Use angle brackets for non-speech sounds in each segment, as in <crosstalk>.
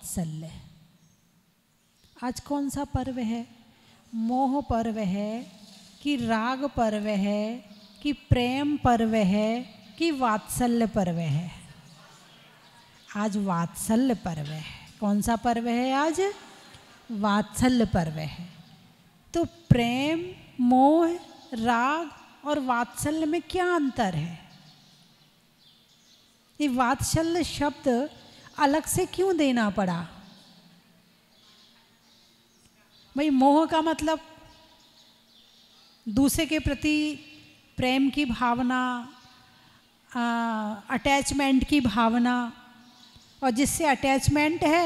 वात्सल्य आज कौन सा पर्व है मोह पर्व है कि राग पर्व है कि प्रेम पर्व है कि वात्सल्य पर्व है आज वात्सल्य पर्व है कौन सा पर्व है आज वात्सल्य पर्व है तो प्रेम मोह राग और वात्सल्य में क्या अंतर है ये वात्सल्य शब्द अलग से क्यों देना पड़ा भाई मोह का मतलब दूसरे के प्रति प्रेम की भावना अटैचमेंट की भावना और जिससे अटैचमेंट है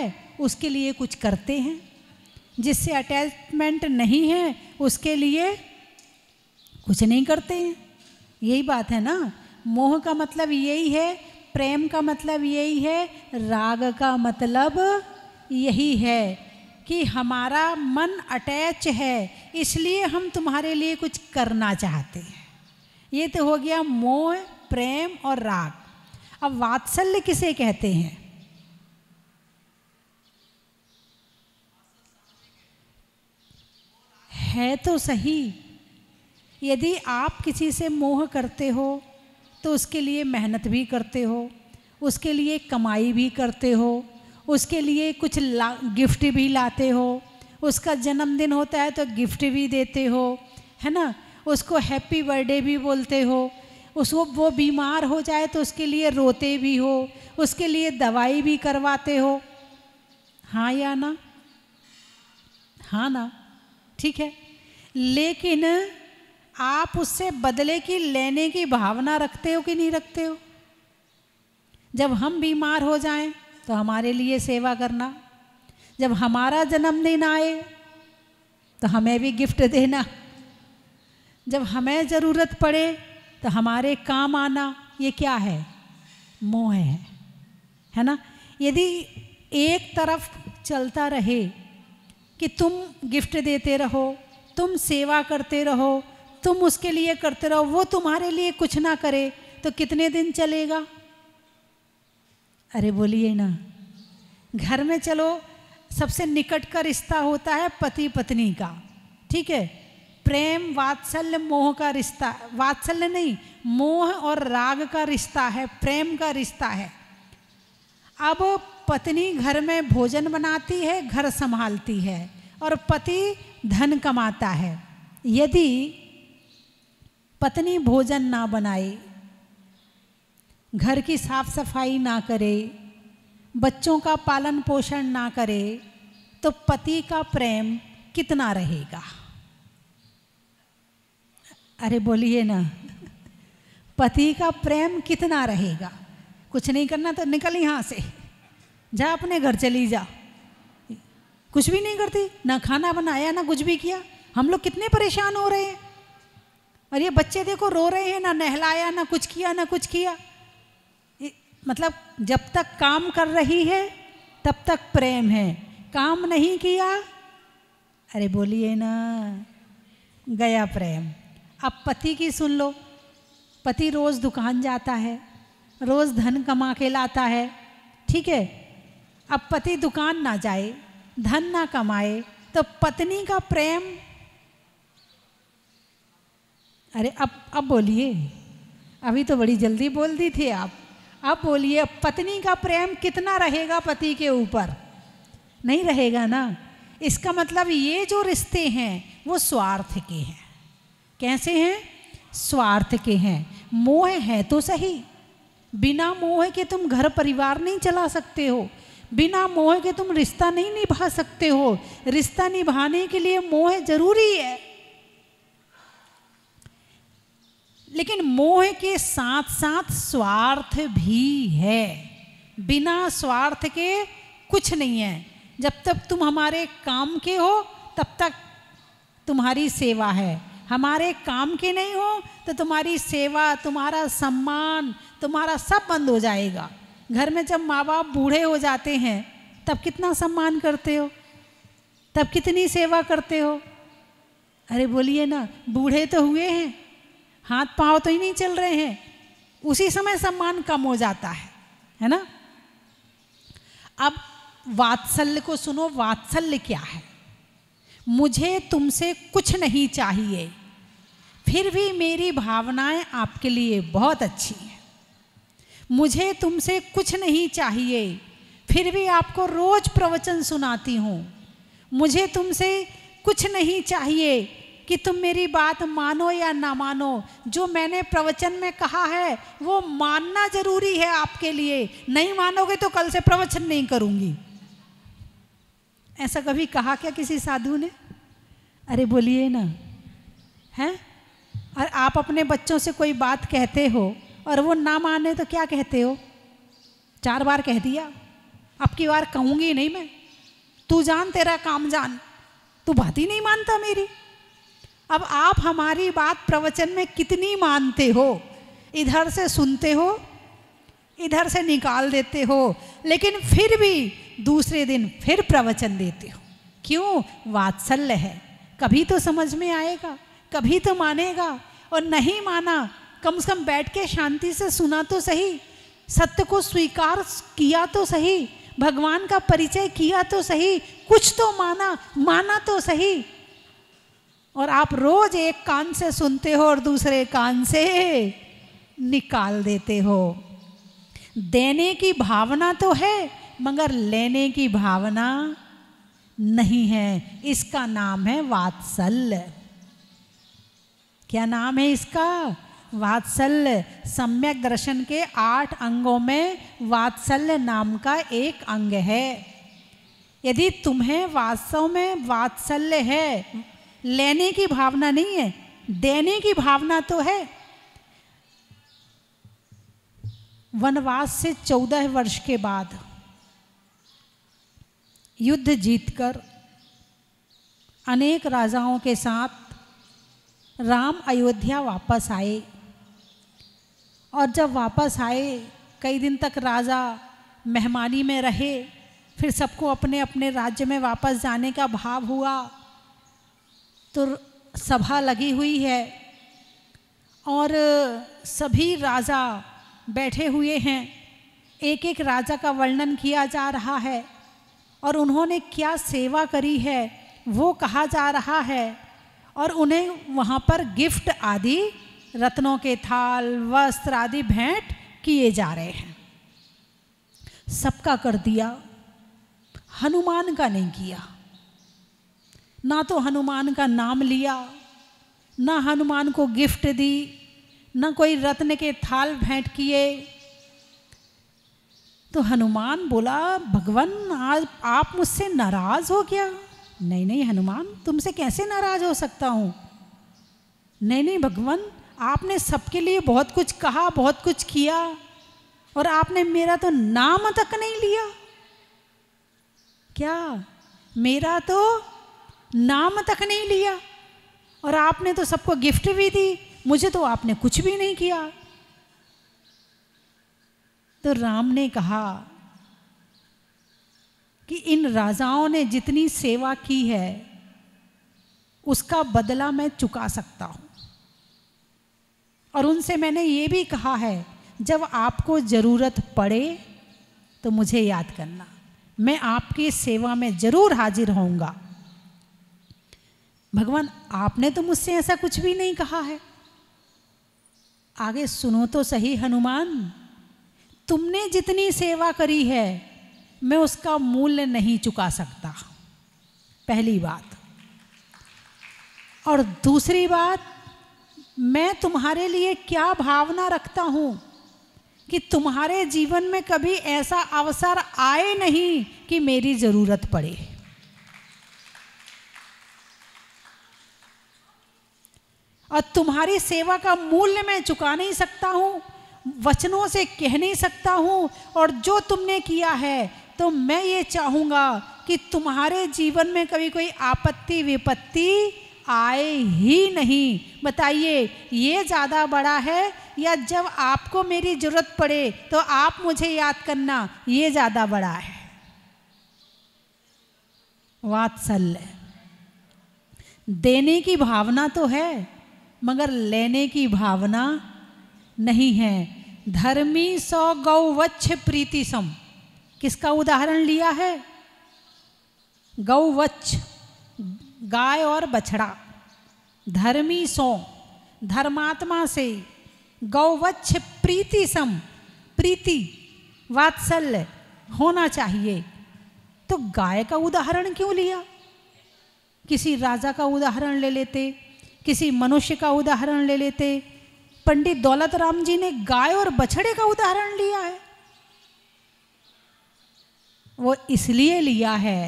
उसके लिए कुछ करते हैं जिससे अटैचमेंट नहीं है उसके लिए कुछ नहीं करते हैं यही बात है ना मोह का मतलब यही है प्रेम का मतलब यही है राग का मतलब यही है कि हमारा मन अटैच है इसलिए हम तुम्हारे लिए कुछ करना चाहते हैं ये तो हो गया मोह प्रेम और राग अब वात्सल्य किसे कहते हैं है तो सही यदि आप किसी से मोह करते हो तो उसके लिए मेहनत भी करते हो उसके लिए कमाई भी करते हो उसके लिए कुछ ला गिफ्ट भी लाते हो उसका जन्मदिन होता है तो गिफ्ट भी देते हो है ना उसको हैप्पी बर्थडे भी बोलते हो उसको वो बीमार हो जाए तो उसके लिए रोते भी हो उसके लिए दवाई भी करवाते हो हाँ या ना हाँ ना ठीक है लेकिन आप उससे बदले की लेने की भावना रखते हो कि नहीं रखते हो जब हम बीमार हो जाएं तो हमारे लिए सेवा करना जब हमारा जन्मदिन आए तो हमें भी गिफ्ट देना जब हमें ज़रूरत पड़े तो हमारे काम आना ये क्या है मोह है है ना यदि एक तरफ चलता रहे कि तुम गिफ्ट देते रहो तुम सेवा करते रहो तुम उसके लिए करते रहो वो तुम्हारे लिए कुछ ना करे तो कितने दिन चलेगा अरे बोलिए ना घर में चलो सबसे निकट का रिश्ता होता है पति पत्नी का ठीक है प्रेम वात्सल्य मोह का रिश्ता वात्सल्य नहीं मोह और राग का रिश्ता है प्रेम का रिश्ता है अब पत्नी घर में भोजन बनाती है घर संभालती है और पति धन कमाता है यदि पत्नी भोजन ना बनाए घर की साफ सफाई ना करे बच्चों का पालन पोषण ना करे तो पति का प्रेम कितना रहेगा अरे बोलिए ना पति का प्रेम कितना रहेगा कुछ नहीं करना तो निकल यहाँ से जा अपने घर चली जा कुछ भी नहीं करती ना खाना बनाया ना कुछ भी किया हम लोग कितने परेशान हो रहे हैं और ये बच्चे देखो रो रहे हैं ना नहलाया ना कुछ किया ना कुछ किया मतलब जब तक काम कर रही है तब तक प्रेम है काम नहीं किया अरे बोलिए ना गया प्रेम अब पति की सुन लो पति रोज़ दुकान जाता है रोज़ धन कमा के लाता है ठीक है अब पति दुकान ना जाए धन ना कमाए तो पत्नी का प्रेम अरे अब अब बोलिए अभी तो बड़ी जल्दी बोल दी थी आप अब बोलिए पत्नी का प्रेम कितना रहेगा पति के ऊपर नहीं रहेगा ना इसका मतलब ये जो रिश्ते हैं वो स्वार्थ के हैं कैसे हैं स्वार्थ के हैं मोह है तो सही बिना मोह के तुम घर परिवार नहीं चला सकते हो बिना मोह के तुम रिश्ता नहीं निभा सकते हो रिश्ता निभाने के लिए मोह जरूरी है लेकिन मोह के साथ साथ स्वार्थ भी है बिना स्वार्थ के कुछ नहीं है जब तक तुम हमारे काम के हो तब तक तुम्हारी सेवा है हमारे काम के नहीं हो तो तुम्हारी सेवा तुम्हारा सम्मान तुम्हारा सब बंद हो जाएगा घर में जब माँ बाप बूढ़े हो जाते हैं तब कितना सम्मान करते हो तब कितनी सेवा करते हो अरे बोलिए ना बूढ़े तो हुए हैं हाथ पाँव तो ही नहीं चल रहे हैं उसी समय सम्मान कम हो जाता है है ना अब वात्सल्य को सुनो वात्सल्य क्या है मुझे तुमसे कुछ नहीं चाहिए फिर भी मेरी भावनाएं आपके लिए बहुत अच्छी हैं मुझे तुमसे कुछ नहीं चाहिए फिर भी आपको रोज़ प्रवचन सुनाती हूँ मुझे तुमसे कुछ नहीं चाहिए कि तुम मेरी बात मानो या ना मानो जो मैंने प्रवचन में कहा है वो मानना जरूरी है आपके लिए नहीं मानोगे तो कल से प्रवचन नहीं करूंगी ऐसा कभी कहा क्या किसी साधु ने अरे बोलिए ना हैं और आप अपने बच्चों से कोई बात कहते हो और वो ना माने तो क्या कहते हो चार बार कह दिया अब की बार कहूँगी नहीं मैं तू जान तेरा काम जान तू बात ही नहीं मानता मेरी अब आप हमारी बात प्रवचन में कितनी मानते हो इधर से सुनते हो इधर से निकाल देते हो लेकिन फिर भी दूसरे दिन फिर प्रवचन देते हो क्यों वात्सल्य है कभी तो समझ में आएगा कभी तो मानेगा और नहीं माना कम से कम बैठ के शांति से सुना तो सही सत्य को स्वीकार किया तो सही भगवान का परिचय किया तो सही कुछ तो माना माना तो सही और आप रोज एक कान से सुनते हो और दूसरे कान से निकाल देते हो देने की भावना तो है मगर लेने की भावना नहीं है इसका नाम है वात्सल्य क्या नाम है इसका वात्सल्य सम्यक दर्शन के आठ अंगों में वात्सल्य नाम का एक अंग है यदि तुम्हें वास्तव में वात्सल्य है लेने की भावना नहीं है देने की भावना तो है वनवास से चौदह वर्ष के बाद युद्ध जीतकर अनेक राजाओं के साथ राम अयोध्या वापस आए और जब वापस आए कई दिन तक राजा मेहमानी में रहे फिर सबको अपने अपने राज्य में वापस जाने का भाव हुआ तो सभा लगी हुई है और सभी राजा बैठे हुए हैं एक एक राजा का वर्णन किया जा रहा है और उन्होंने क्या सेवा करी है वो कहा जा रहा है और उन्हें वहाँ पर गिफ्ट आदि रत्नों के थाल वस्त्र आदि भेंट किए जा रहे हैं सबका कर दिया हनुमान का नहीं किया ना तो हनुमान का नाम लिया ना हनुमान को गिफ्ट दी ना कोई रत्न के थाल भेंट किए तो हनुमान बोला भगवान आज आप मुझसे नाराज़ हो गया नहीं नहीं हनुमान तुमसे कैसे नाराज़ हो सकता हूँ नहीं नहीं भगवान आपने सबके लिए बहुत कुछ कहा बहुत कुछ किया और आपने मेरा तो नाम तक नहीं लिया क्या मेरा तो नाम तक नहीं लिया और आपने तो सबको गिफ्ट भी दी मुझे तो आपने कुछ भी नहीं किया तो राम ने कहा कि इन राजाओं ने जितनी सेवा की है उसका बदला मैं चुका सकता हूँ और उनसे मैंने ये भी कहा है जब आपको ज़रूरत पड़े तो मुझे याद करना मैं आपकी सेवा में ज़रूर हाजिर होऊंगा भगवान आपने तो मुझसे ऐसा कुछ भी नहीं कहा है आगे सुनो तो सही हनुमान तुमने जितनी सेवा करी है मैं उसका मूल्य नहीं चुका सकता पहली बात और दूसरी बात मैं तुम्हारे लिए क्या भावना रखता हूँ कि तुम्हारे जीवन में कभी ऐसा अवसर आए नहीं कि मेरी ज़रूरत पड़े और तुम्हारी सेवा का मूल्य मैं चुका नहीं सकता हूँ वचनों से कह नहीं सकता हूँ और जो तुमने किया है तो मैं ये चाहूँगा कि तुम्हारे जीवन में कभी कोई आपत्ति विपत्ति आए ही नहीं बताइए ये ज़्यादा बड़ा है या जब आपको मेरी ज़रूरत पड़े तो आप मुझे याद करना ये ज़्यादा बड़ा है वात्सल्य देने की भावना तो है मगर लेने की भावना नहीं है धर्मी सौ गौवच्छ प्रीति सम किसका उदाहरण लिया है गौवच्छ गाय और बछड़ा धर्मी सो धर्मात्मा से गौवच्छ प्रीति सम प्रीति वात्सल्य होना चाहिए तो गाय का उदाहरण क्यों लिया किसी राजा का उदाहरण ले लेते किसी मनुष्य का उदाहरण ले लेते पंडित दौलत राम जी ने गाय और बछड़े का उदाहरण लिया है वो इसलिए लिया है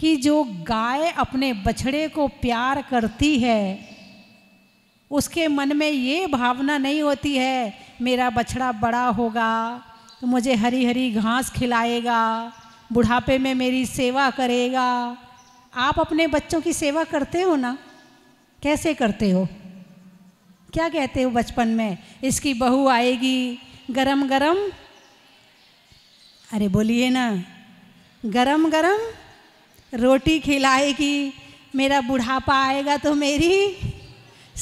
कि जो गाय अपने बछड़े को प्यार करती है उसके मन में ये भावना नहीं होती है मेरा बछड़ा बड़ा होगा तो मुझे हरी हरी घास खिलाएगा बुढ़ापे में मेरी सेवा करेगा आप अपने बच्चों की सेवा करते हो ना कैसे करते हो क्या कहते हो बचपन में इसकी बहू आएगी गरम गरम अरे बोलिए ना गरम गरम रोटी खिलाएगी मेरा बुढ़ापा आएगा तो मेरी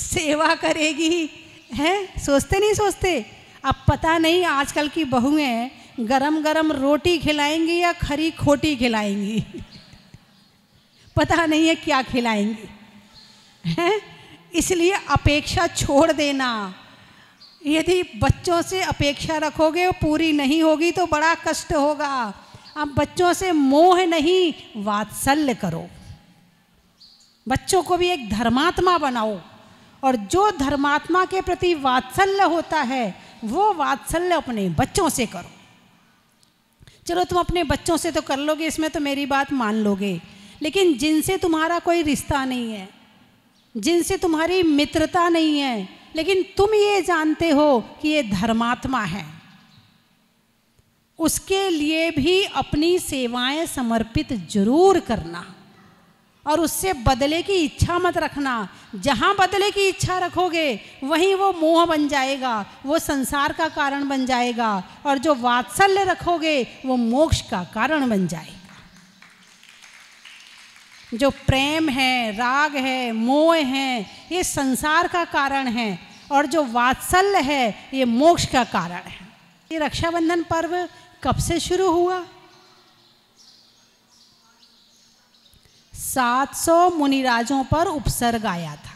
सेवा करेगी है सोचते नहीं सोचते अब पता नहीं आजकल की बहुएं गरम गरम रोटी खिलाएंगी या खरी खोटी खिलाएंगी <laughs> पता नहीं है क्या खिलाएंगी हैं इसलिए अपेक्षा छोड़ देना यदि बच्चों से अपेक्षा रखोगे वो पूरी नहीं होगी तो बड़ा कष्ट होगा आप बच्चों से मोह नहीं वात्सल्य करो बच्चों को भी एक धर्मात्मा बनाओ और जो धर्मात्मा के प्रति वात्सल्य होता है वो वात्सल्य अपने बच्चों से करो चलो तुम अपने बच्चों से तो कर लोगे इसमें तो मेरी बात मान लोगे लेकिन जिनसे तुम्हारा कोई रिश्ता नहीं है जिनसे तुम्हारी मित्रता नहीं है लेकिन तुम ये जानते हो कि ये धर्मात्मा है उसके लिए भी अपनी सेवाएं समर्पित जरूर करना और उससे बदले की इच्छा मत रखना जहाँ बदले की इच्छा रखोगे वहीं वो मोह बन जाएगा वो संसार का कारण बन जाएगा और जो वात्सल्य रखोगे वो मोक्ष का कारण बन जाएगा जो प्रेम है राग है मोह है ये संसार का कारण है और जो वात्सल्य है ये मोक्ष का कारण है ये रक्षाबंधन पर्व कब से शुरू हुआ 700 मुनिराजों पर उपसर्ग आया था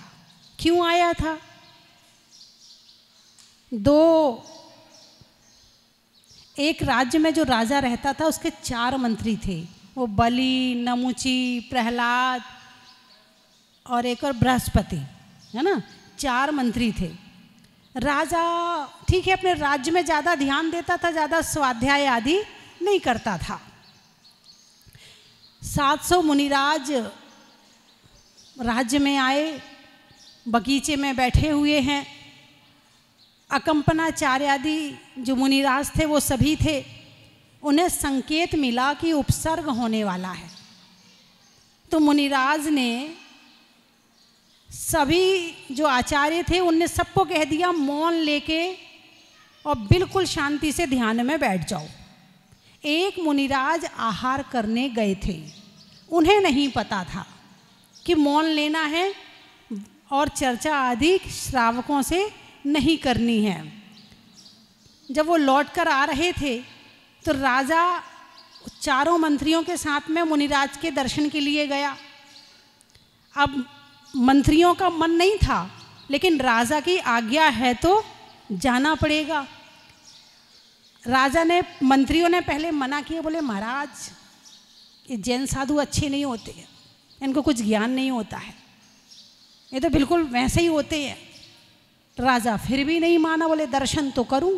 क्यों आया था दो एक राज्य में जो राजा रहता था उसके चार मंत्री थे वो बलि नमुची प्रहलाद और एक और बृहस्पति है ना चार मंत्री थे राजा ठीक है अपने राज्य में ज़्यादा ध्यान देता था ज़्यादा स्वाध्याय आदि नहीं करता था 700 मुनिराज राज्य में आए बगीचे में बैठे हुए हैं अकम्पनाचार्य आदि जो मुनिराज थे वो सभी थे उन्हें संकेत मिला कि उपसर्ग होने वाला है तो मुनिराज ने सभी जो आचार्य थे उनने सबको कह दिया मौन लेके और बिल्कुल शांति से ध्यान में बैठ जाओ एक मुनिराज आहार करने गए थे उन्हें नहीं पता था कि मौन लेना है और चर्चा आदि श्रावकों से नहीं करनी है जब वो लौट कर आ रहे थे तो राजा चारों मंत्रियों के साथ में मुनिराज के दर्शन के लिए गया अब मंत्रियों का मन नहीं था लेकिन राजा की आज्ञा है तो जाना पड़ेगा राजा ने मंत्रियों ने पहले मना किया बोले महाराज ये जैन साधु अच्छे नहीं होते हैं इनको कुछ ज्ञान नहीं होता है ये तो बिल्कुल वैसे ही होते हैं राजा फिर भी नहीं माना बोले दर्शन तो करूं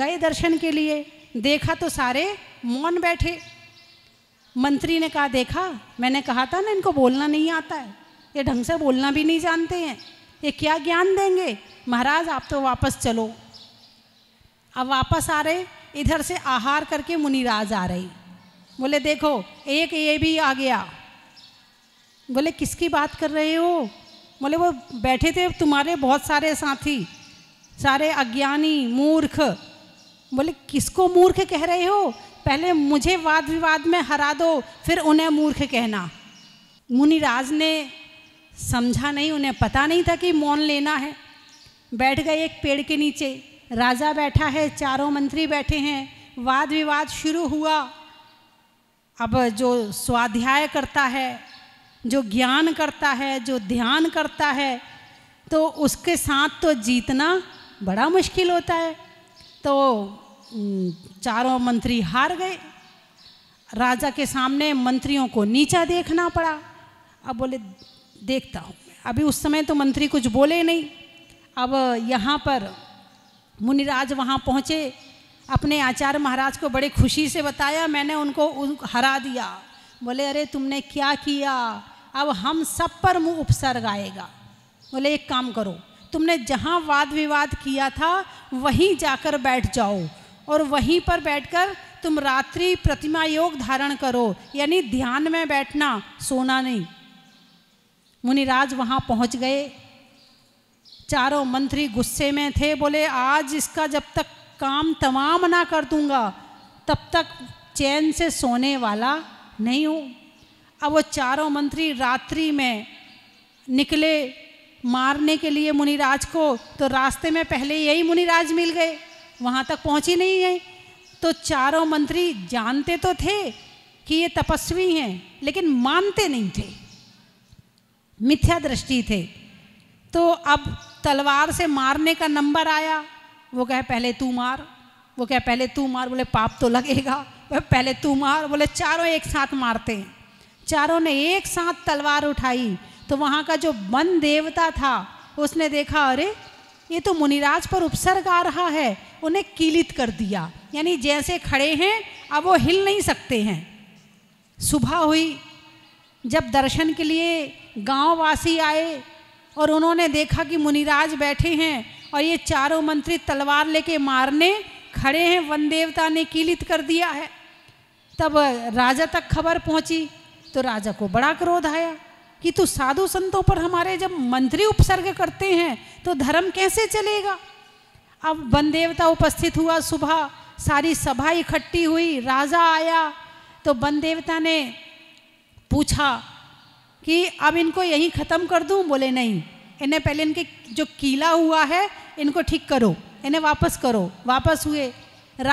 गए दर्शन के लिए देखा तो सारे मौन बैठे मंत्री ने कहा देखा मैंने कहा था ना इनको बोलना नहीं आता है ये ढंग से बोलना भी नहीं जानते हैं ये क्या ज्ञान देंगे महाराज आप तो वापस चलो अब वापस आ रहे इधर से आहार करके मुनिराज आ रही बोले देखो एक ये भी आ गया बोले किसकी बात कर रहे हो बोले वो बैठे थे तुम्हारे बहुत सारे साथी सारे अज्ञानी मूर्ख बोले किसको मूर्ख कह रहे हो पहले मुझे वाद विवाद में हरा दो फिर उन्हें मूर्ख कहना मुनिराज ने समझा नहीं उन्हें पता नहीं था कि मौन लेना है बैठ गए एक पेड़ के नीचे राजा बैठा है चारों मंत्री बैठे हैं वाद विवाद शुरू हुआ अब जो स्वाध्याय करता है जो ज्ञान करता है जो ध्यान करता है तो उसके साथ तो जीतना बड़ा मुश्किल होता है तो चारों मंत्री हार गए राजा के सामने मंत्रियों को नीचा देखना पड़ा अब बोले देखता हूँ अभी उस समय तो मंत्री कुछ बोले नहीं अब यहाँ पर मुनिराज वहाँ पहुँचे अपने आचार्य महाराज को बड़े खुशी से बताया मैंने उनको हरा दिया बोले अरे तुमने क्या किया अब हम सब पर मुँह उपसर्ग आएगा बोले एक काम करो तुमने जहाँ वाद विवाद किया था वहीं जाकर बैठ जाओ और वहीं पर बैठकर तुम रात्रि प्रतिमा योग धारण करो यानी ध्यान में बैठना सोना नहीं मुनिराज वहाँ पहुँच गए चारों मंत्री गुस्से में थे बोले आज इसका जब तक काम तमाम ना कर दूंगा तब तक चैन से सोने वाला नहीं हूँ अब वो चारों मंत्री रात्रि में निकले मारने के लिए मुनिराज को तो रास्ते में पहले यही मुनिराज मिल गए वहाँ तक पहुँची नहीं है तो चारों मंत्री जानते तो थे कि ये तपस्वी हैं लेकिन मानते नहीं थे मिथ्या दृष्टि थे तो अब तलवार से मारने का नंबर आया वो कहे पहले तू मार वो कहे पहले तू मार बोले पाप तो लगेगा वह पहले तू मार बोले चारों एक साथ मारते हैं चारों ने एक साथ तलवार उठाई तो वहाँ का जो वन देवता था उसने देखा अरे ये तो मुनिराज पर उपसर्ग आ रहा है उन्हें कीलित कर दिया यानी जैसे खड़े हैं अब वो हिल नहीं सकते हैं सुबह हुई जब दर्शन के लिए गांववासी आए और उन्होंने देखा कि मुनिराज बैठे हैं और ये चारों मंत्री तलवार लेके मारने खड़े हैं वन देवता ने कीलित कर दिया है तब राजा तक खबर पहुंची तो राजा को बड़ा क्रोध आया कि तू साधु संतों पर हमारे जब मंत्री उपसर्ग करते हैं तो धर्म कैसे चलेगा अब वन देवता उपस्थित हुआ सुबह सारी सभा इकट्ठी हुई राजा आया तो वन देवता ने पूछा कि अब इनको यहीं ख़त्म कर दूं बोले नहीं इन्हें पहले इनके जो कीला हुआ है इनको ठीक करो इन्हें वापस करो वापस हुए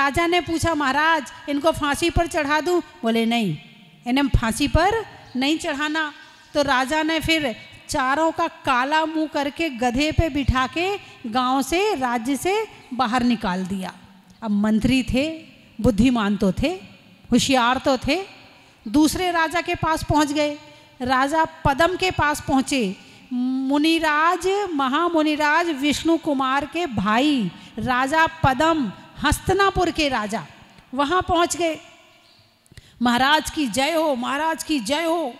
राजा ने पूछा महाराज इनको फांसी पर चढ़ा दूं बोले नहीं इन्हें फांसी पर नहीं चढ़ाना तो राजा ने फिर चारों का काला मुंह करके गधे पे बिठा के गांव से राज्य से बाहर निकाल दिया अब मंत्री थे बुद्धिमान तो थे होशियार तो थे दूसरे राजा के पास पहुंच गए राजा पदम के पास पहुंचे मुनिराज महामुनिराज विष्णु कुमार के भाई राजा पदम हस्तनापुर के राजा वहां पहुंच गए महाराज की जय हो महाराज की जय हो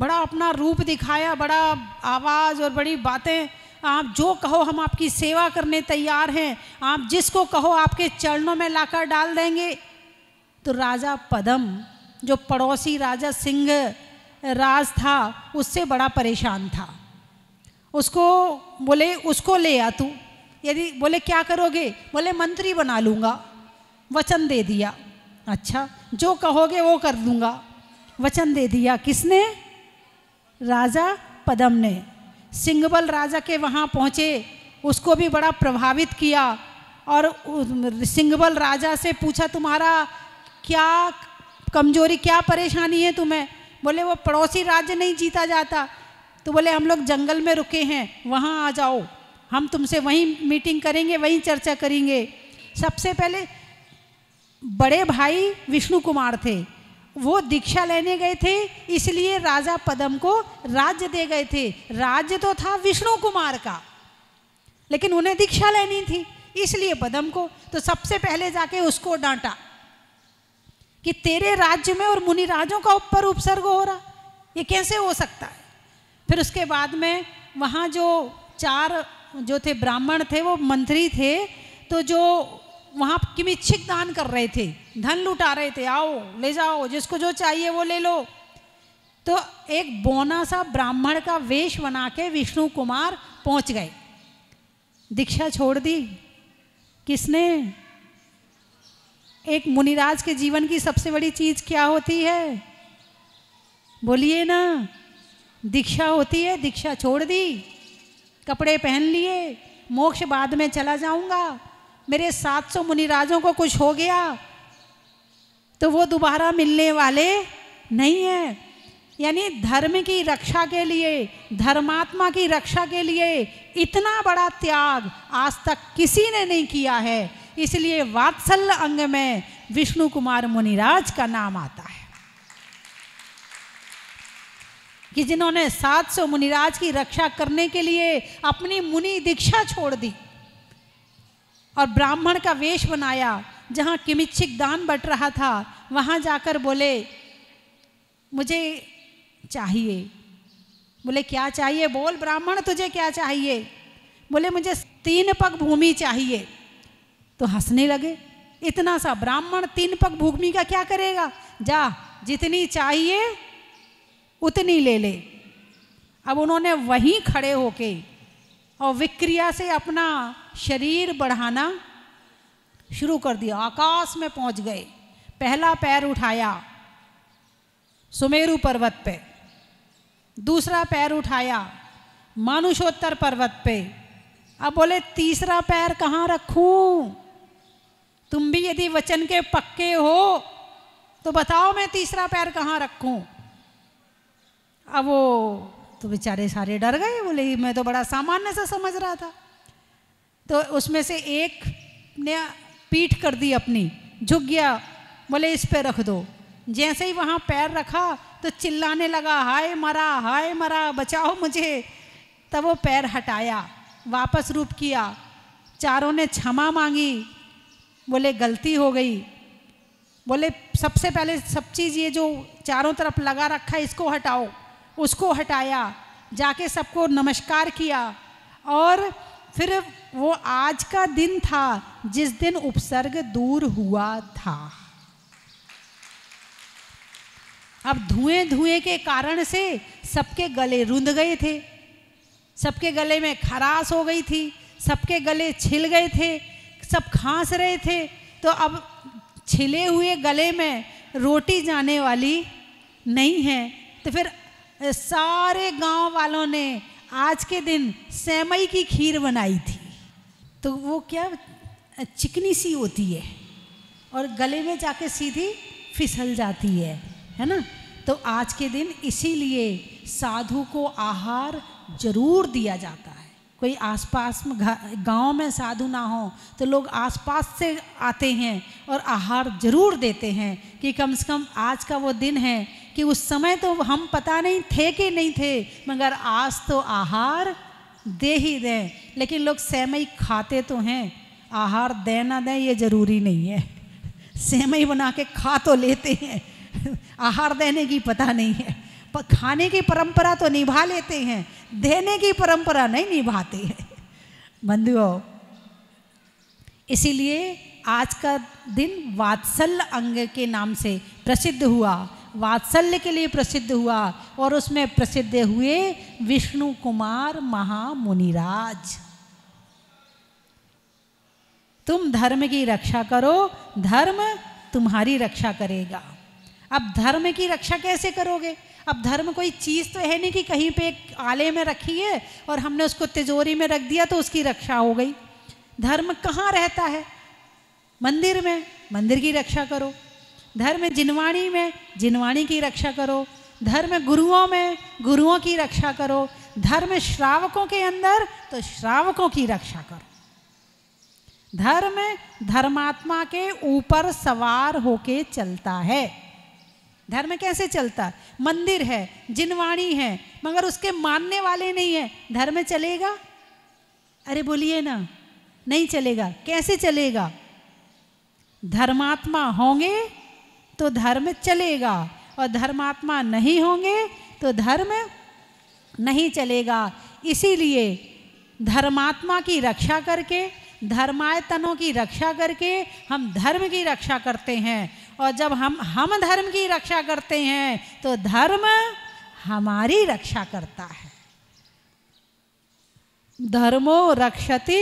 बड़ा अपना रूप दिखाया बड़ा आवाज़ और बड़ी बातें आप जो कहो हम आपकी सेवा करने तैयार हैं आप जिसको कहो आपके चरणों में लाकर डाल देंगे तो राजा पदम जो पड़ोसी राजा सिंह राज था उससे बड़ा परेशान था उसको बोले उसको ले आ तू यदि बोले क्या करोगे बोले मंत्री बना लूँगा वचन दे दिया अच्छा जो कहोगे वो कर दूँगा वचन दे दिया किसने राजा पदम ने सिंगबल राजा के वहाँ पहुँचे उसको भी बड़ा प्रभावित किया और सिंगबल राजा से पूछा तुम्हारा क्या कमजोरी क्या परेशानी है तुम्हें बोले वो पड़ोसी राज्य नहीं जीता जाता तो बोले हम लोग जंगल में रुके हैं वहाँ आ जाओ हम तुमसे वहीं मीटिंग करेंगे वहीं चर्चा करेंगे सबसे पहले बड़े भाई विष्णु कुमार थे वो दीक्षा लेने गए थे इसलिए राजा पदम को राज्य दे गए थे राज्य तो था विष्णु कुमार का लेकिन उन्हें दीक्षा लेनी थी इसलिए पदम को तो सबसे पहले जाके उसको डांटा कि तेरे राज्य में और मुनि राजों का ऊपर उपसर्ग हो रहा ये कैसे हो सकता है फिर उसके बाद में वहाँ जो चार जो थे ब्राह्मण थे वो मंत्री थे तो जो वहाँ किमिच्छिक दान कर रहे थे धन लुटा रहे थे आओ ले जाओ जिसको जो चाहिए वो ले लो तो एक बोना सा ब्राह्मण का वेश बना के विष्णु कुमार पहुंच गए दीक्षा छोड़ दी किसने एक मुनिराज के जीवन की सबसे बड़ी चीज क्या होती है बोलिए ना दीक्षा होती है दीक्षा छोड़ दी कपड़े पहन लिए मोक्ष बाद में चला जाऊंगा मेरे 700 मुनिराजों को कुछ हो गया तो वो दोबारा मिलने वाले नहीं है यानी धर्म की रक्षा के लिए धर्मात्मा की रक्षा के लिए इतना बड़ा त्याग आज तक किसी ने नहीं किया है इसलिए वात्सल्य अंग में विष्णु कुमार मुनिराज का नाम आता है कि जिन्होंने 700 मुनिराज की रक्षा करने के लिए अपनी मुनि दीक्षा छोड़ दी और ब्राह्मण का वेश बनाया जहाँ किमिच्छिक दान बट रहा था वहाँ जाकर बोले मुझे चाहिए बोले क्या चाहिए बोल ब्राह्मण तुझे क्या चाहिए बोले मुझे तीन पग भूमि चाहिए तो हंसने लगे इतना सा ब्राह्मण तीन पग भूमि का क्या करेगा जा जितनी चाहिए उतनी ले ले अब उन्होंने वहीं खड़े होके और विक्रिया से अपना शरीर बढ़ाना शुरू कर दिया आकाश में पहुंच गए पहला पैर उठाया सुमेरु पर्वत पे दूसरा पैर उठाया मानुषोत्तर पर्वत पे अब बोले तीसरा पैर कहाँ रखूं तुम भी यदि वचन के पक्के हो तो बताओ मैं तीसरा पैर कहाँ रखूं अब वो तो बेचारे सारे डर गए बोले मैं तो बड़ा सामान्य सा समझ रहा था तो उसमें से एक ने पीठ कर दी अपनी झुक गया बोले इस पे रख दो जैसे ही वहाँ पैर रखा तो चिल्लाने लगा हाय मरा हाय मरा बचाओ मुझे तब वो पैर हटाया वापस रूप किया चारों ने क्षमा मांगी बोले गलती हो गई बोले सबसे पहले सब चीज़ ये जो चारों तरफ लगा रखा है इसको हटाओ उसको हटाया जाके सबको नमस्कार किया और फिर वो आज का दिन था जिस दिन उपसर्ग दूर हुआ था अब धुएं धुएं के कारण से सबके गले रुंध गए थे सबके गले में खरास हो गई थी सबके गले छिल गए थे सब खांस रहे थे तो अब छिले हुए गले में रोटी जाने वाली नहीं है तो फिर सारे गांव वालों ने आज के दिन सेमई की खीर बनाई थी तो वो क्या चिकनी सी होती है और गले में जाके सीधी फिसल जाती है है ना तो आज के दिन इसीलिए साधु को आहार जरूर दिया जाता है कोई आसपास में गांव में साधु ना हो तो लोग आसपास से आते हैं और आहार जरूर देते हैं कि कम से कम आज का वो दिन है कि उस समय तो हम पता नहीं थे कि नहीं थे मगर आज तो आहार दे ही दें लेकिन लोग सेमई खाते तो हैं आहार देना दें ये ज़रूरी नहीं है सेमई बना के खा तो लेते हैं आहार देने की पता नहीं है पर खाने की परंपरा तो निभा लेते हैं देने की परंपरा नहीं निभाते हैं बंधुओं इसीलिए आज का दिन वात्सल्य अंग के नाम से प्रसिद्ध हुआ वात्सल्य के लिए प्रसिद्ध हुआ और उसमें प्रसिद्ध हुए विष्णु कुमार महामुनिराज तुम धर्म की रक्षा करो धर्म तुम्हारी रक्षा करेगा अब धर्म की रक्षा कैसे करोगे अब धर्म कोई चीज़ तो है नहीं कि कहीं पे एक आले में रखी है और हमने उसको तिजोरी में रख दिया तो उसकी रक्षा हो गई धर्म कहाँ रहता है मंदिर में मंदिर की रक्षा करो धर्म जिनवाणी में जिनवाणी की रक्षा करो धर्म गुरुओं में गुरुओं की रक्षा करो धर्म श्रावकों के अंदर तो श्रावकों की रक्षा करो धर्म धर्मात्मा के ऊपर सवार होके चलता है धर्म कैसे चलता मंदिर है जिनवाणी है मगर उसके मानने वाले नहीं है धर्म चलेगा अरे बोलिए ना नहीं चलेगा कैसे चलेगा धर्मात्मा होंगे तो धर्म चलेगा और धर्मात्मा नहीं होंगे तो धर्म नहीं चलेगा इसीलिए धर्मात्मा की रक्षा करके धर्मायतनों की रक्षा करके हम धर्म की रक्षा करते हैं और जब हम हम धर्म की रक्षा करते हैं तो धर्म हमारी रक्षा करता है धर्मो रक्षति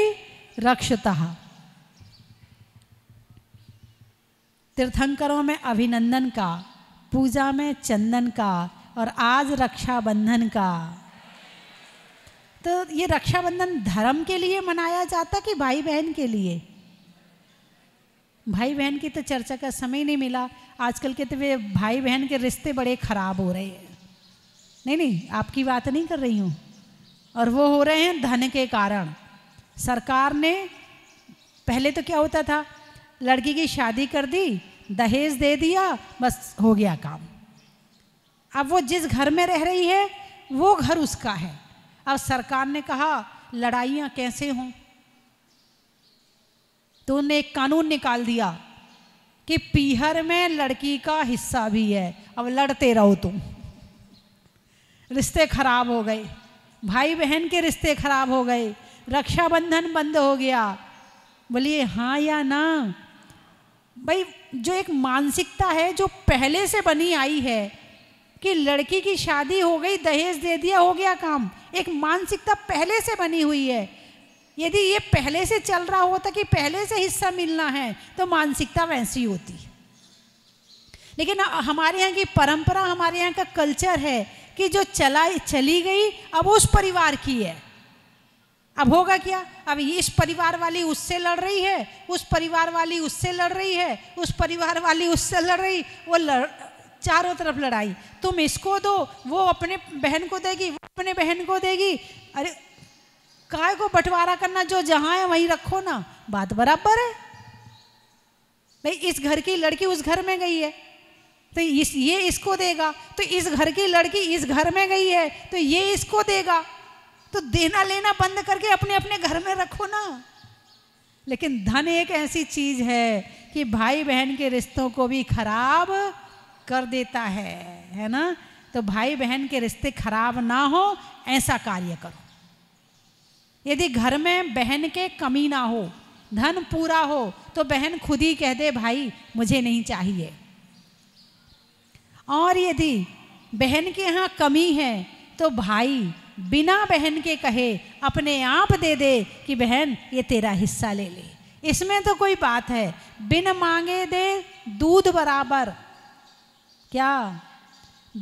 रक्षता तीर्थंकरों में अभिनंदन का पूजा में चंदन का और आज रक्षाबंधन का तो ये रक्षाबंधन धर्म के लिए मनाया जाता कि भाई बहन के लिए भाई बहन की तो चर्चा का समय नहीं मिला आजकल के तो वे भाई बहन के रिश्ते बड़े खराब हो रहे हैं नहीं नहीं आपकी बात नहीं कर रही हूँ और वो हो रहे हैं धन के कारण सरकार ने पहले तो क्या होता था लड़की की शादी कर दी दहेज दे दिया बस हो गया काम अब वो जिस घर में रह रही है वो घर उसका है अब सरकार ने कहा लड़ाइयाँ कैसे हों तो उन्होंने एक कानून निकाल दिया कि पीहर में लड़की का हिस्सा भी है अब लड़ते रहो तुम रिश्ते खराब हो गए भाई बहन के रिश्ते खराब हो गए रक्षाबंधन बंद हो गया बोलिए हाँ या ना भाई जो एक मानसिकता है जो पहले से बनी आई है कि लड़की की शादी हो गई दहेज दे दिया हो गया काम एक मानसिकता पहले से बनी हुई है यदि ये पहले से चल रहा होता कि पहले से हिस्सा मिलना है तो मानसिकता वैसी होती लेकिन हमारे यहाँ की परंपरा हमारे यहाँ का कल्चर है कि जो चला चली गई अब उस परिवार की है अब होगा क्या अब इस परिवार वाली उससे लड़ रही है उस परिवार वाली उससे लड़ रही है उस परिवार वाली उससे लड़ रही वो लड़ चारों तरफ लड़ाई तुम इसको दो वो अपने बहन को देगी वो अपने बहन को देगी अरे काय को बंटवारा करना जो जहाँ है वहीं रखो ना बात बराबर है भाई इस घर की लड़की उस घर में गई है तो इस ये इसको देगा तो इस घर की लड़की इस घर में गई है तो ये इसको देगा तो देना लेना बंद करके अपने अपने घर में रखो ना लेकिन धन एक ऐसी चीज है कि भाई बहन के रिश्तों को भी खराब कर देता है है ना तो भाई बहन के रिश्ते खराब ना हो ऐसा कार्य करो यदि घर में बहन के कमी ना हो धन पूरा हो तो बहन खुद ही कह दे भाई मुझे नहीं चाहिए और यदि बहन के यहाँ कमी है तो भाई बिना बहन के कहे अपने आप दे दे कि बहन ये तेरा हिस्सा ले ले इसमें तो कोई बात है बिन मांगे दे दूध बराबर क्या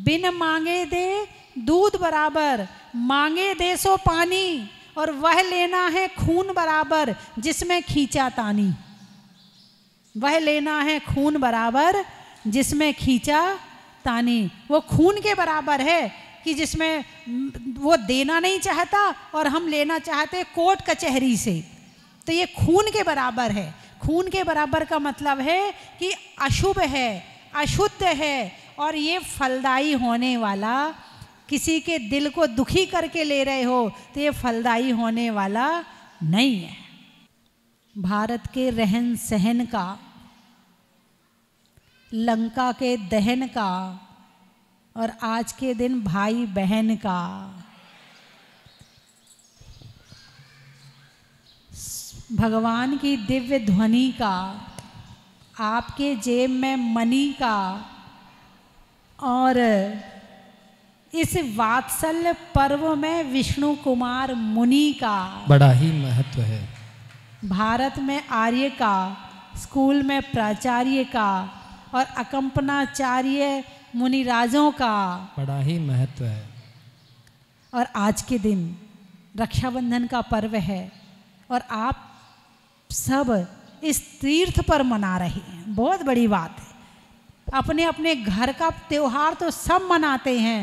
बिन मांगे दे दूध बराबर मांगे दे सो पानी और वह लेना है खून बराबर जिसमें खींचा तानी वह लेना है खून बराबर जिसमें खींचा तानी वो खून के बराबर है कि जिसमें वो देना नहीं चाहता और हम लेना चाहते कोर्ट कचहरी से तो ये खून के बराबर है खून के बराबर का मतलब है कि अशुभ है अशुद्ध है और ये फलदायी होने वाला किसी के दिल को दुखी करके ले रहे हो तो ये फलदायी होने वाला नहीं है भारत के रहन सहन का लंका के दहन का और आज के दिन भाई बहन का भगवान की दिव्य ध्वनि का आपके जेब में मनी का और इस वात्सल्य पर्व में विष्णु कुमार मुनि का बड़ा ही महत्व है भारत में आर्य का स्कूल में प्राचार्य का और अकम्पनाचार्य मुनि राजों का बड़ा ही महत्व है और आज के दिन रक्षाबंधन का पर्व है और आप सब इस तीर्थ पर मना रहे हैं बहुत बड़ी बात है अपने अपने घर का त्यौहार तो सब मनाते हैं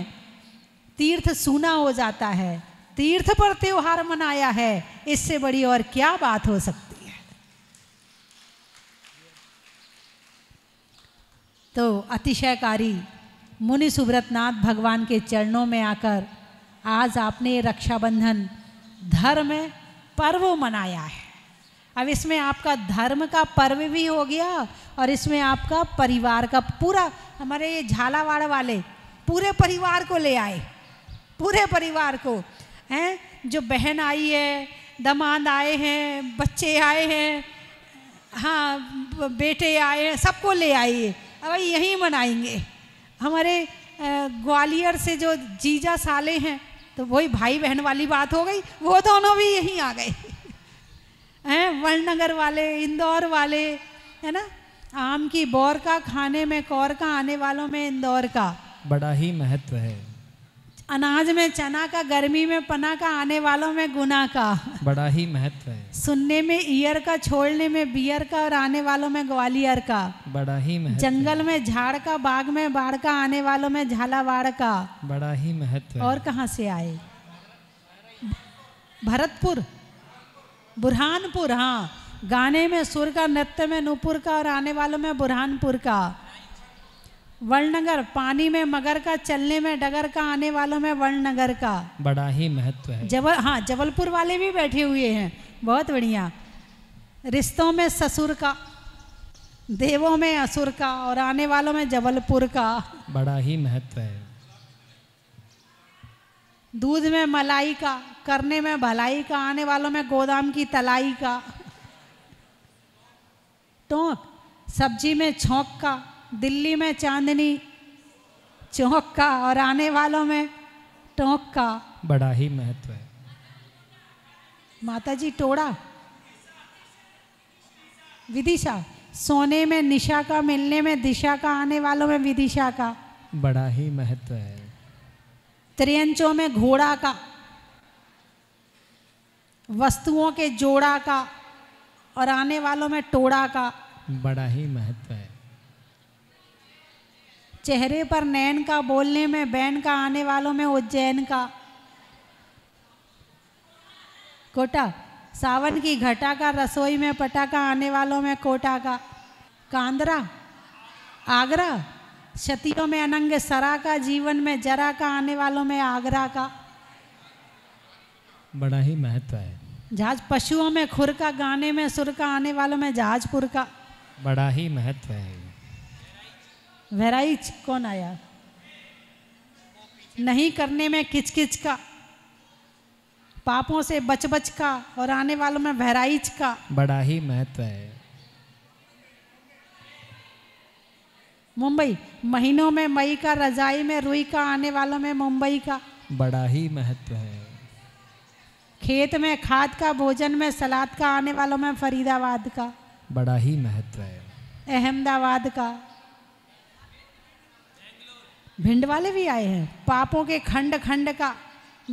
तीर्थ सूना हो जाता है तीर्थ पर त्यौहार मनाया है इससे बड़ी और क्या बात हो सकती है तो अतिशयकारी मुनि सुब्रतनाथ भगवान के चरणों में आकर आज आपने रक्षाबंधन धर्म पर्व मनाया है अब इसमें आपका धर्म का पर्व भी हो गया और इसमें आपका परिवार का पूरा हमारे ये झालावाड़ वाले पूरे परिवार को ले आए पूरे परिवार को हैं जो बहन आई है दमाद आए हैं बच्चे आए हैं हाँ बेटे आए हैं सबको ले आइए अब यहीं मनाएंगे हमारे ग्वालियर से जो जीजा साले हैं तो वही भाई बहन वाली बात हो गई वो दोनों भी यहीं आ गए <laughs> हैं वर्णनगर वाले इंदौर वाले है ना आम की बोर का खाने में कौर का आने वालों में इंदौर का बड़ा ही महत्व है अनाज में चना का गर्मी में पना का आने वालों में गुना का बड़ा ही महत्व है सुनने में ईयर का छोड़ने में बियर का और आने वालों में ग्वालियर का बड़ा ही महत्व जंगल में झाड़ का बाग में बाढ़ का आने वालों में झालावाड़ का बड़ा ही महत्व और कहाँ से आए भरतपुर बुरहानपुर हाँ गाने में सुर का नृत्य में नूपुर का और आने वालों में बुरहानपुर का वर्णनगर पानी में मगर का चलने में डगर का आने वालों में वर्णनगर का बड़ा ही महत्व है जबल हाँ जबलपुर वाले भी बैठे हुए हैं बहुत बढ़िया रिश्तों में ससुर का देवों में असुर का और आने वालों में जबलपुर का बड़ा ही महत्व है दूध में मलाई का करने में भलाई का आने वालों में गोदाम की तलाई का टोंक सब्जी में छोंक का दिल्ली में चांदनी चौक का और आने वालों में टोंक का बड़ा ही महत्व है माता जी टोड़ा विदिशा सोने में निशा का मिलने में दिशा का आने वालों में विदिशा का बड़ा ही महत्व है त्रियंचों में घोड़ा का वस्तुओं के जोड़ा का और आने वालों में टोड़ा का बड़ा ही महत्व है चेहरे पर नैन का बोलने में बैन का आने वालों में उज्जैन का कोटा सावन की घटा का रसोई में पटाखा आने वालों में कोटा का कांदरा आगरा क्षतियों में अनंग सरा का जीवन में जरा का आने वालों में आगरा का बड़ा ही महत्व है जहाज पशुओं में खुर का गाने में सुर का आने वालों में जहाजपुर का बड़ा ही महत्व है वहराइच कौन आया नहीं करने में किचकिच का पापों से बच बच का और आने वालों में बहराइच का बड़ा ही महत्व है मुंबई महीनों में मई का रजाई में रुई का आने वालों में मुंबई का बड़ा ही महत्व है खेत में खाद का भोजन में सलाद का आने वालों में फरीदाबाद का बड़ा ही महत्व है अहमदाबाद का भिंड वाले भी आए हैं पापों के खंड खंड का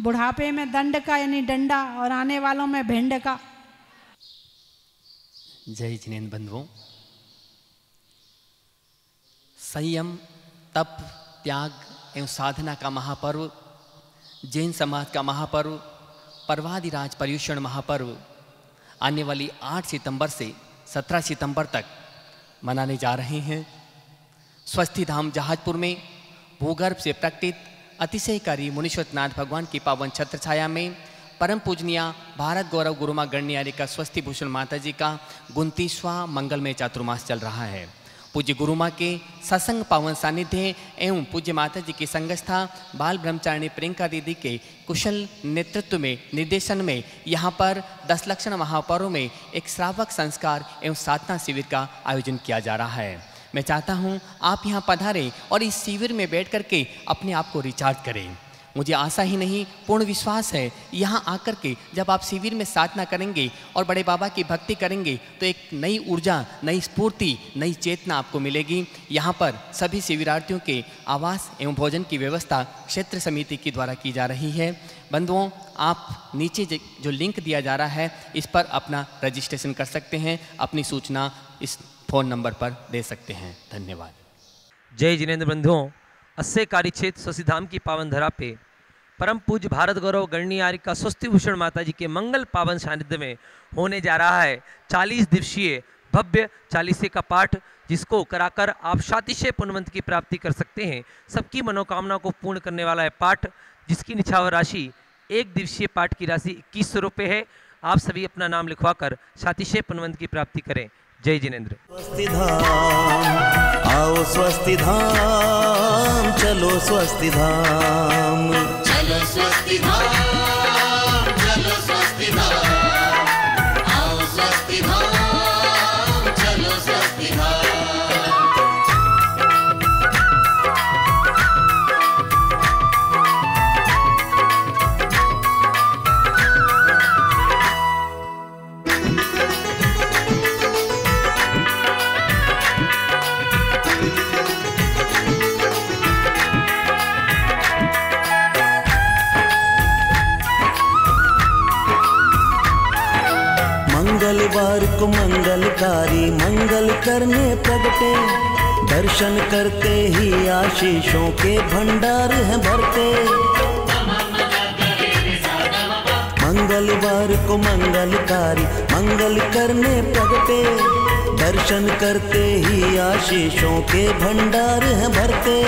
बुढ़ापे में दंड का यानी डंडा और आने वालों में भिंड का जय जिनेन्द्र बंधुओं संयम तप त्याग एवं साधना का महापर्व जैन समाज का महापर्व पर्वादिराज पर्यूषण महापर्व आने वाली 8 सितंबर से 17 सितंबर तक मनाने जा रहे हैं स्वस्थी धाम जहाजपुर में भूगर्भ से प्रकटित अतिशयकारी मुनीश्वरनाथ भगवान की पावन छत्र छाया में परम पूजनिया भारत गौरव गुरुमा गणनियारी का स्वस्ति भूषण माता जी का गुंतीसवा मंगलमय चातुर्मास चल रहा है पूज्य गुरुमा के सत्संग पावन सानिध्य एवं पूज्य माता जी की संगस्था बाल ब्रह्मचारिणी प्रियंका दीदी के कुशल नेतृत्व में निर्देशन में यहाँ पर दस लक्षण महापर्व में एक श्रावक संस्कार एवं साधना शिविर का आयोजन किया जा रहा है मैं चाहता हूँ आप यहाँ पधारें और इस शिविर में बैठ करके अपने आप को रिचार्ज करें मुझे आशा ही नहीं पूर्ण विश्वास है यहाँ आकर के जब आप शिविर में साधना करेंगे और बड़े बाबा की भक्ति करेंगे तो एक नई ऊर्जा नई स्फूर्ति नई चेतना आपको मिलेगी यहाँ पर सभी शिविरार्थियों के आवास एवं भोजन की व्यवस्था क्षेत्र समिति के द्वारा की जा रही है बंधुओं आप नीचे जो लिंक दिया जा रहा है इस पर अपना रजिस्ट्रेशन कर सकते हैं अपनी सूचना इस फ़ोन नंबर पर दे सकते हैं धन्यवाद जय जिनेन्द्र बंधुओं अस्से कार्य क्षेत्र शशिधाम की पावन धरा पे परम पूज भारत गौरव गणनी आर्य का स्वस्ति भूषण माता जी के मंगल पावन सानिध्य में होने जा रहा है चालीस दिवसीय भव्य चालीसे का पाठ जिसको कराकर आप शातिशय पुनवंत की प्राप्ति कर सकते हैं सबकी मनोकामना को पूर्ण करने वाला है पाठ जिसकी निछावर राशि एक दिवसीय पाठ की राशि इक्कीस सौ रुपये है आप सभी अपना नाम लिखवा कर शातिशय पुनवंत की प्राप्ति करें जय जिनेन्द्र स्वस्ति धाम आओ स्वस्ति धाम चलो स्वस्ति धाम चलो स्वस्ति धाम परिवार को मंगलकारी मंगल करने प्रगटे दर्शन करते ही आशीषों के भंडार हैं भरते मंगलवार को मंगलकारी मंगल करने प्रगटे दर्शन करते ही आशीषों के भंडार हैं भरते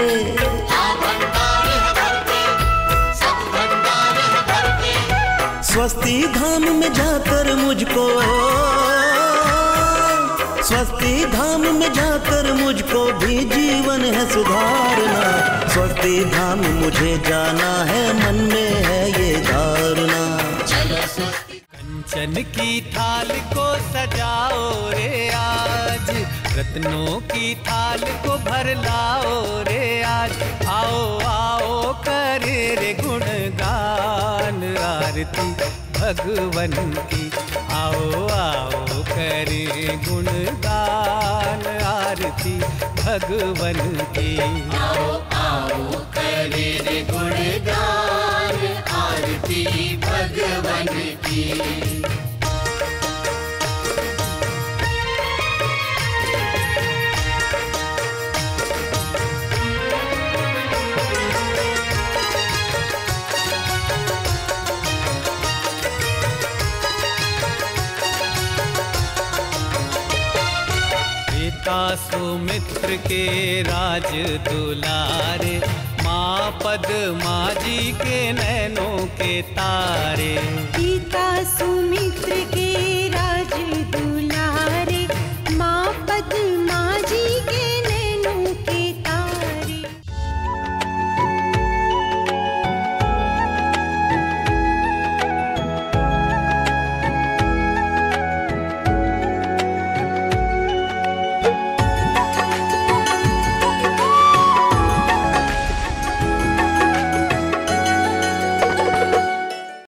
स्वस्ति धाम में जाकर मुझको स्वस्ति धाम में जाकर मुझको भी जीवन है सुधारना स्वस्ति धाम मुझे जाना है मन में है ये धारणा कंचन की थाल को सजाओ रे आज रत्नों की थाल को भर लाओ रे आज आओ आओ करे रे गुण गान आरती भगवन की आओ आओ करे गुणगान आरती भगवन की आओ आओ करे गुणगान आरती भगवन की सुमित्र के राज दुलारे माँ पद माजी के नैनों के तारे गीता